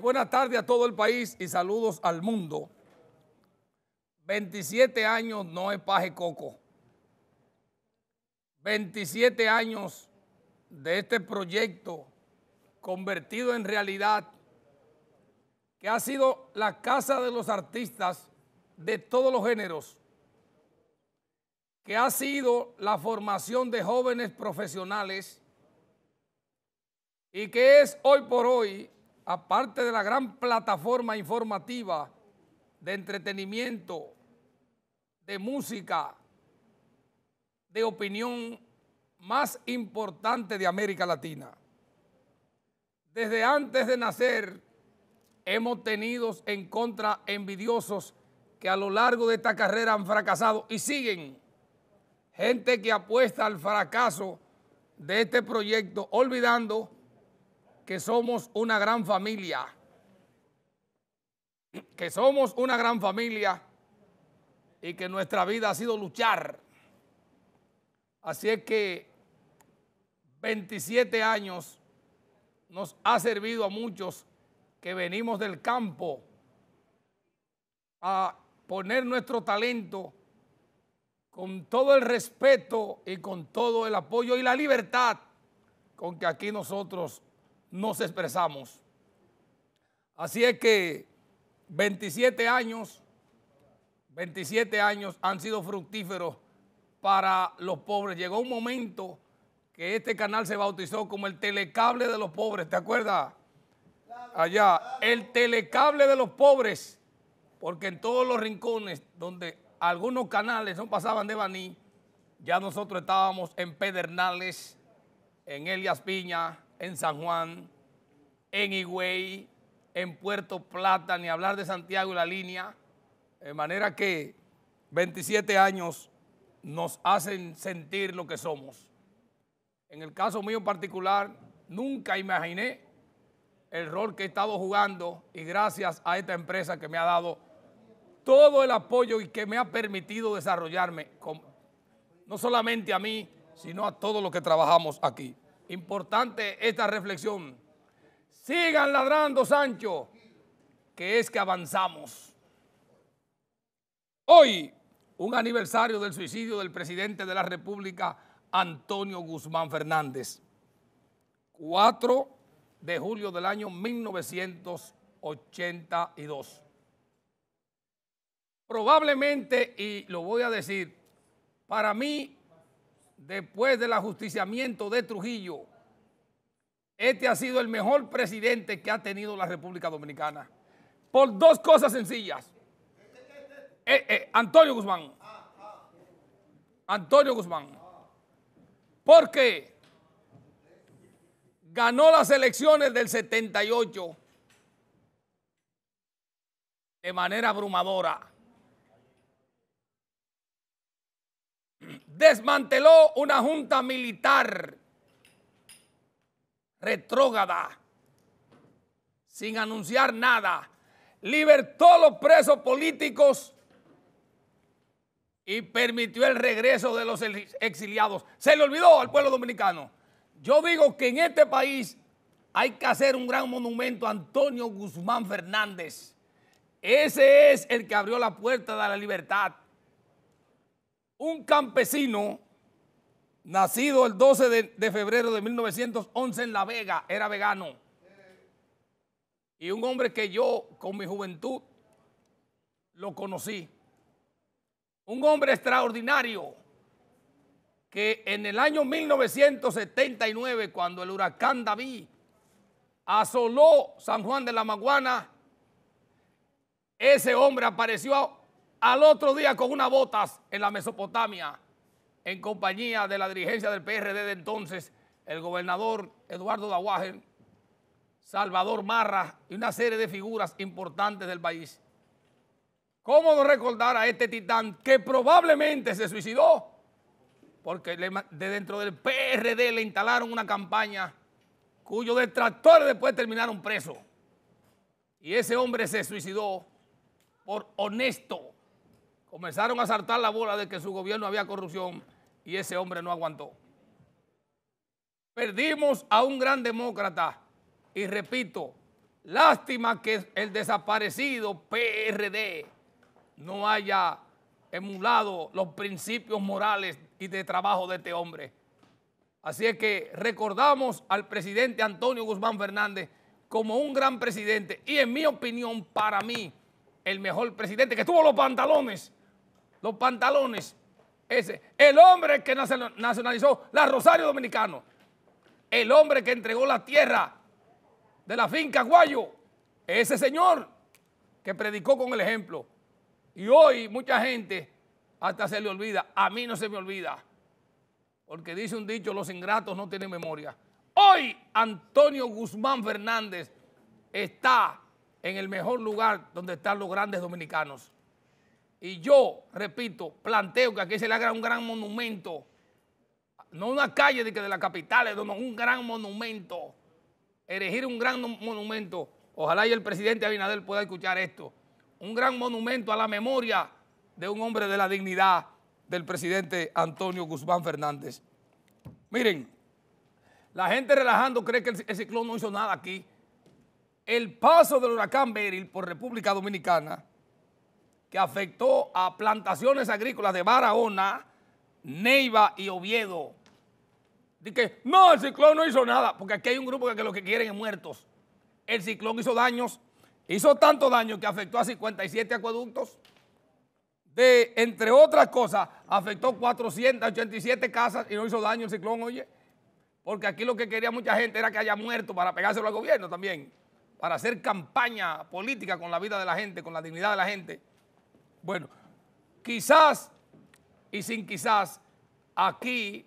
Buenas tardes, a todo el país y saludos al mundo. 27 años no es paje coco. 27 años de este proyecto convertido en realidad, que ha sido la casa de los artistas de todos los géneros, que ha sido la formación de jóvenes profesionales y que es hoy por hoy aparte de la gran plataforma informativa de entretenimiento, de música, de opinión más importante de América Latina. Desde antes de nacer hemos tenido en contra envidiosos que a lo largo de esta carrera han fracasado y siguen. Gente que apuesta al fracaso de este proyecto, olvidando que somos una gran familia. Que somos una gran familia y que nuestra vida ha sido luchar. Así es que 27 años nos ha servido a muchos que venimos del campo a poner nuestro talento con todo el respeto y con todo el apoyo y la libertad con que aquí nosotros nos expresamos. Así es que 27 años, 27 años han sido fructíferos para los pobres. Llegó un momento que este canal se bautizó como el telecable de los pobres, ¿te acuerdas? Allá, el telecable de los pobres, porque en todos los rincones donde algunos canales no pasaban de Baní, ya nosotros estábamos en Pedernales, en Elias Piña, en San Juan, en Higüey, en Puerto Plata, ni hablar de Santiago y la línea. De manera que 27 años nos hacen sentir lo que somos. En el caso mío en particular, nunca imaginé el rol que he estado jugando y gracias a esta empresa que me ha dado todo el apoyo y que me ha permitido desarrollarme, no solamente a mí, sino a todos los que trabajamos aquí. Importante esta reflexión. Sigan ladrando, Sancho, que es que avanzamos. Hoy, un aniversario del suicidio del presidente de la República, Antonio Guzmán Fernández. 4 de julio del año 1982. Probablemente, y lo voy a decir, para mí después del ajusticiamiento de Trujillo, este ha sido el mejor presidente que ha tenido la República Dominicana. Por dos cosas sencillas. Eh, eh, Antonio Guzmán. Antonio Guzmán. Porque ganó las elecciones del 78 de manera abrumadora. desmanteló una junta militar retrógada, sin anunciar nada, libertó a los presos políticos y permitió el regreso de los exiliados. Se le olvidó al pueblo dominicano. Yo digo que en este país hay que hacer un gran monumento a Antonio Guzmán Fernández. Ese es el que abrió la puerta de la libertad un campesino nacido el 12 de, febrero de 1911 en La Vega, era vegano. Y un hombre que yo con mi juventud lo conocí. Un hombre extraordinario que en el año 1979, cuando el huracán David asoló San Juan de la Maguana, ese hombre apareció al otro día con unas botas en la Mesopotamia, en compañía de la dirigencia del PRD de entonces, el gobernador Eduardo Dawagen, Salvador Marra y una serie de figuras importantes del país. ¿Cómo no recordar a este titán que probablemente se suicidó? Porque de dentro del PRD le instalaron una campaña cuyos detractores después terminaron presos. Y ese hombre se suicidó por honesto Comenzaron a saltar la bola de que su gobierno había corrupción y ese hombre no aguantó. Perdimos a un gran demócrata y repito, lástima que el desaparecido PRD no haya emulado los principios morales y de trabajo de este hombre. Así es que recordamos al presidente Antonio Guzmán Fernández como un gran presidente y en mi opinión, para mí, el mejor presidente que tuvo los pantalones los pantalones. Ese. El hombre que nacionalizó la Rosario Dominicano. El hombre que entregó la tierra de la finca Guayo. Ese señor que predicó con el ejemplo. Y hoy mucha gente hasta se le olvida. A mí no se me olvida. Porque dice un dicho, los ingratos no tienen memoria. Hoy Antonio Guzmán Fernández está en el mejor lugar donde están los grandes dominicanos. Y yo, repito, planteo que aquí se le haga un gran monumento, no una calle de, que de la capital, un gran monumento, Elegir un gran monumento. Ojalá y el presidente Abinader pueda escuchar esto. Un gran monumento a la memoria de un hombre de la dignidad del presidente Antonio Guzmán Fernández. Miren, la gente relajando cree que el, el ciclón no hizo nada aquí. El paso del huracán Beryl por República Dominicana que afectó a plantaciones agrícolas de Barahona, Neiva y Oviedo. Dice que no, el ciclón no hizo nada, porque aquí hay un grupo que lo que quieren es muertos. El ciclón hizo daños, hizo tanto daño que afectó a 57 acueductos. De, entre otras cosas, afectó 487 casas y no hizo daño el ciclón, oye. Porque aquí lo que quería mucha gente era que haya muerto para pegárselo al gobierno también, para hacer campaña política con la vida de la gente, con la dignidad de la gente. Bueno, quizás y sin quizás, aquí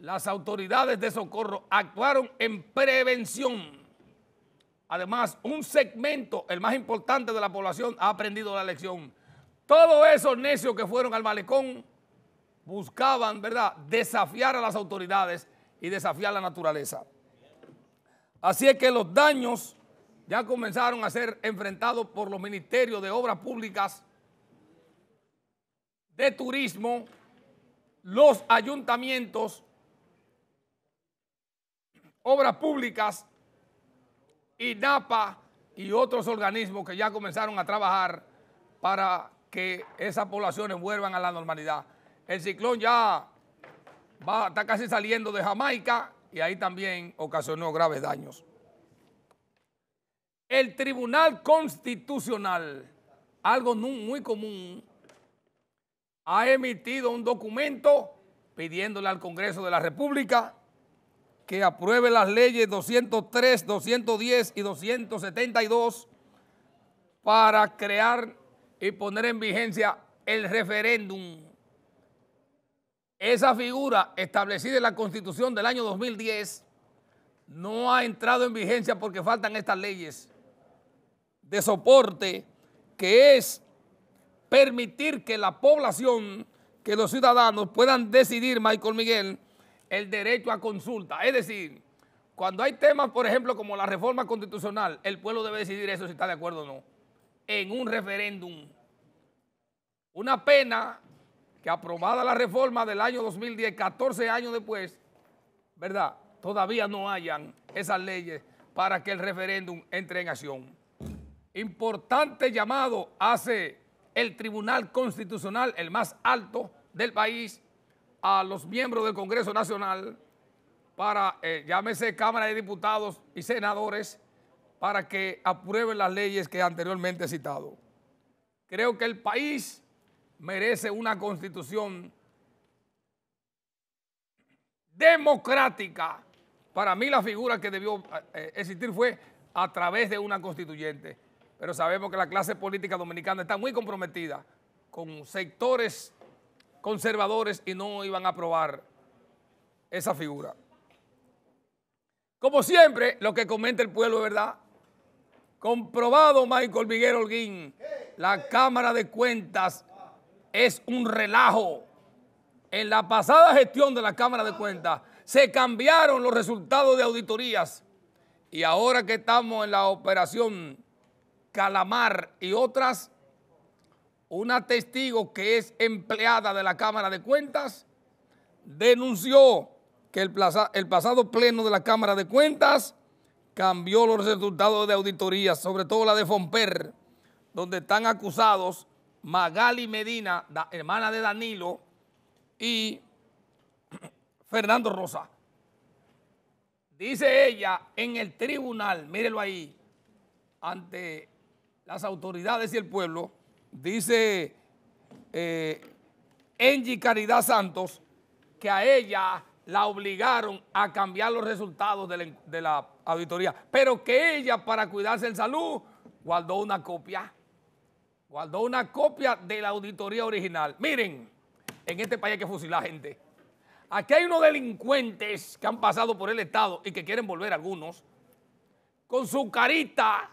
las autoridades de socorro actuaron en prevención. Además, un segmento, el más importante de la población, ha aprendido la lección. Todos esos necios que fueron al malecón buscaban, ¿verdad?, desafiar a las autoridades y desafiar la naturaleza. Así es que los daños ya comenzaron a ser enfrentados por los ministerios de obras públicas de turismo, los ayuntamientos, obras públicas, INAPA y otros organismos que ya comenzaron a trabajar para que esas poblaciones vuelvan a la normalidad. El ciclón ya va, está casi saliendo de Jamaica y ahí también ocasionó graves daños. El Tribunal Constitucional, algo muy común ha emitido un documento pidiéndole al Congreso de la República que apruebe las leyes 203, 210 y 272 para crear y poner en vigencia el referéndum. Esa figura establecida en la Constitución del año 2010 no ha entrado en vigencia porque faltan estas leyes de soporte, que es permitir que la población, que los ciudadanos puedan decidir, Michael Miguel, el derecho a consulta. Es decir, cuando hay temas, por ejemplo, como la reforma constitucional, el pueblo debe decidir eso si está de acuerdo o no, en un referéndum. Una pena que aprobada la reforma del año 2010, 14 años después, ¿verdad? Todavía no hayan esas leyes para que el referéndum entre en acción. Importante llamado hace el Tribunal Constitucional, el más alto del país, a los miembros del Congreso Nacional, para, eh, llámese Cámara de Diputados y Senadores, para que aprueben las leyes que anteriormente he citado. Creo que el país merece una constitución democrática. Para mí la figura que debió eh, existir fue a través de una constituyente pero sabemos que la clase política dominicana está muy comprometida con sectores conservadores y no iban a aprobar esa figura. Como siempre, lo que comenta el pueblo, ¿verdad? Comprobado, Michael Miguel Holguín, la Cámara de Cuentas es un relajo. En la pasada gestión de la Cámara de Cuentas se cambiaron los resultados de auditorías y ahora que estamos en la operación Calamar y otras, una testigo que es empleada de la Cámara de Cuentas, denunció que el, el pasado pleno de la Cámara de Cuentas cambió los resultados de auditoría, sobre todo la de Fomper, donde están acusados Magali Medina, hermana de Danilo, y Fernando Rosa. Dice ella en el tribunal, mírelo ahí, ante las autoridades y el pueblo, dice eh, Caridad Santos, que a ella la obligaron a cambiar los resultados de la, auditoría, pero que ella para cuidarse en salud guardó una copia, guardó una copia de la auditoría original. Miren, en este país hay que fusilar gente. Aquí hay unos delincuentes que han pasado por el Estado y que quieren volver algunos, con su carita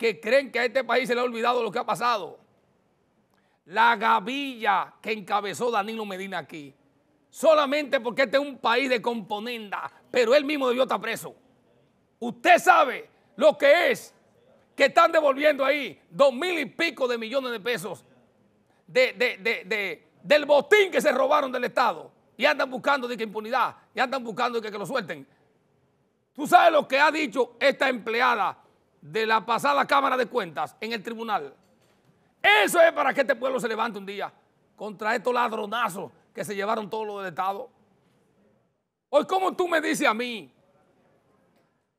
que creen que a este país se le ha olvidado lo que ha pasado. La gavilla que encabezó Danilo Medina aquí. Solamente porque este es un país de componenda, pero él mismo debió estar preso. Usted sabe lo que es que están devolviendo ahí dos mil y pico de millones de pesos de, del botín que se robaron del Estado. Y andan buscando de impunidad, y andan buscando de que, que lo suelten. Tú sabes lo que ha dicho esta empleada de la pasada Cámara de Cuentas en el tribunal. Eso es para que este pueblo se levante un día contra estos ladronazos que se llevaron todo lo del Estado. Hoy, ¿cómo tú me dices a mí?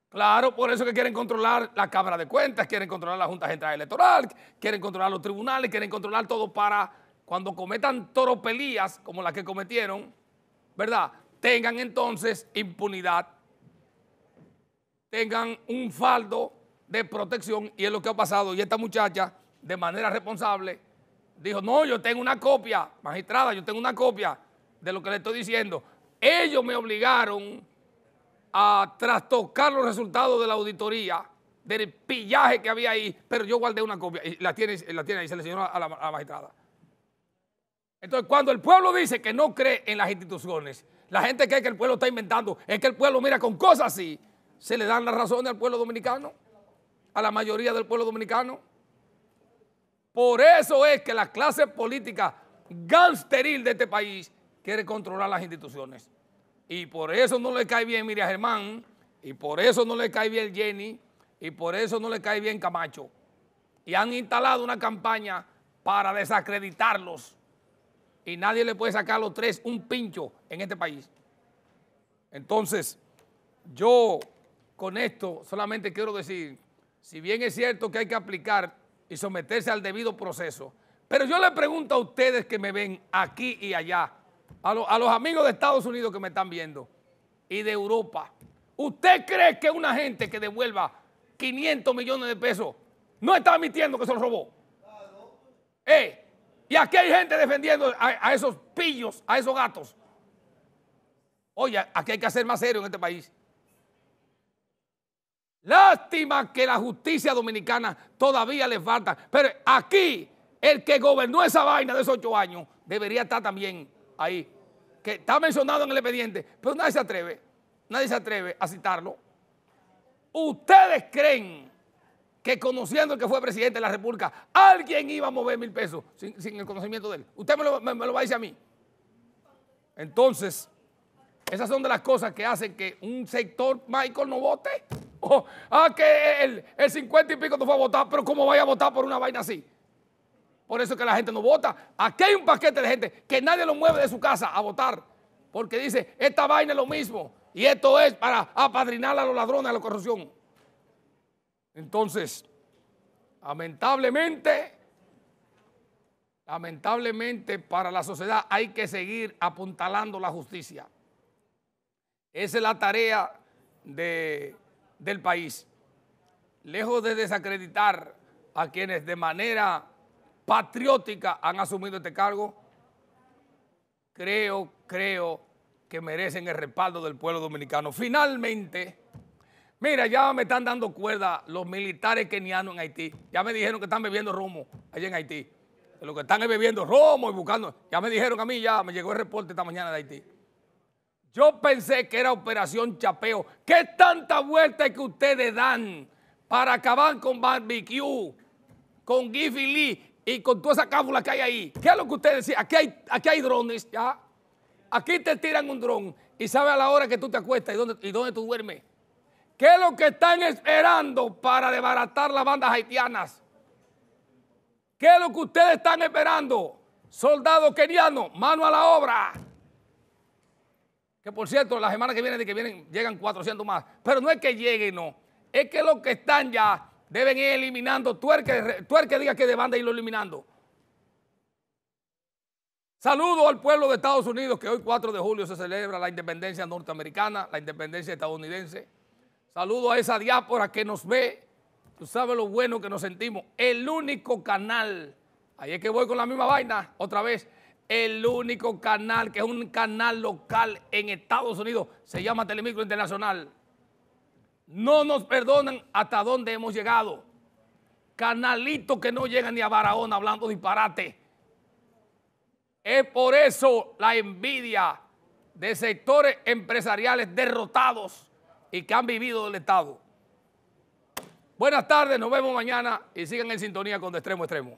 Claro, por eso que quieren controlar la Cámara de Cuentas, quieren controlar la Junta Central Electoral, quieren controlar los tribunales, quieren controlar todo para cuando cometan toropelías como las que cometieron, ¿verdad? Tengan entonces impunidad, tengan un faldo de protección y es lo que ha pasado. Y esta muchacha, de manera responsable, dijo, no, yo tengo una copia, magistrada, yo tengo una copia de lo que le estoy diciendo. Ellos me obligaron a trastocar los resultados de la auditoría, del pillaje que había ahí, pero yo guardé una copia y la tiene, la tiene ahí, se le enseñó a la, a la magistrada. Entonces, cuando el pueblo dice que no cree en las instituciones, la gente cree que el pueblo está inventando, es que el pueblo mira con cosas así, se le dan las razones al pueblo dominicano a la mayoría del pueblo dominicano. Por eso es que la clase política gangsteril de este país quiere controlar las instituciones. Y por eso no le cae bien Miriam Germán, y por eso no le cae bien Jenny, y por eso no le cae bien Camacho. Y han instalado una campaña para desacreditarlos. Y nadie le puede sacar a los tres un pincho en este país. Entonces, yo con esto solamente quiero decir si bien es cierto que hay que aplicar y someterse al debido proceso, pero yo le pregunto a ustedes que me ven aquí y allá, a, los amigos de Estados Unidos que me están viendo y de Europa, ¿usted cree que una gente que devuelva 500 millones de pesos no está admitiendo que se lo robó? Eh, y aquí hay gente defendiendo a, a esos pillos, a esos gatos. Oye, aquí hay que hacer más serio en este país. Lástima que la justicia dominicana todavía le falta. Pero aquí, el que gobernó esa vaina de esos ocho años debería estar también ahí. Que está mencionado en el expediente, pero nadie se atreve, nadie se atreve a citarlo. ¿Ustedes creen que conociendo que fue presidente de la República, alguien iba a mover mil pesos sin, el conocimiento de él? Usted me lo va a decir a mí. Entonces, esas son de las cosas que hacen que un sector, Michael, no vote. Oh, ah, que el, el 50 y pico No fue a votar, pero ¿cómo vaya a votar por una vaina así? Por eso es que la gente no vota. Aquí hay un paquete de gente que nadie lo mueve de su casa a votar. Porque dice, esta vaina es lo mismo. Y esto es para apadrinar a los ladrones, a la corrupción. Entonces, lamentablemente, lamentablemente para la sociedad hay que seguir apuntalando la justicia. Esa es la tarea de del país. Lejos de desacreditar a quienes de manera patriótica han asumido este cargo, creo, creo que merecen el respaldo del pueblo dominicano. Finalmente, mira, ya me están dando cuerda los militares kenianos en Haití. Ya me dijeron que están bebiendo romo allá en Haití. Lo que están bebiendo romo y buscando. Ya me dijeron a mí ya me llegó el reporte esta mañana de Haití. Yo pensé que era operación chapeo. ¿Qué tanta vuelta que ustedes dan para acabar con barbecue, con Giffy Lee y con toda esa cábula que hay ahí? ¿Qué es lo que ustedes decían? Aquí hay, aquí hay drones ya. Aquí te tiran un dron y sabe a la hora que tú te acuestas y dónde, y tú duermes. ¿Qué es lo que están esperando para desbaratar las bandas haitianas? ¿Qué es lo que ustedes están esperando? Soldado queriano? mano a la obra que por cierto, la semana que viene de que vienen llegan 400 más, pero no es que lleguen, no, es que los que están ya deben ir eliminando, el que diga que demanda de irlo eliminando. Saludo al pueblo de Estados Unidos que hoy 4 de julio se celebra la independencia norteamericana, la independencia estadounidense. Saludo a esa diáspora que nos ve. Tú sabes lo bueno que nos sentimos. El único canal. Ahí es que voy con la misma vaina otra vez el único canal que es un canal local en Estados Unidos, se llama Telemicro Internacional. No nos perdonan hasta dónde hemos llegado. Canalitos que no llegan ni a Barahona hablando disparate. Es por eso la envidia de sectores empresariales derrotados y que han vivido del Estado. Buenas tardes, nos vemos mañana y sigan en sintonía con De Extremo Extremo.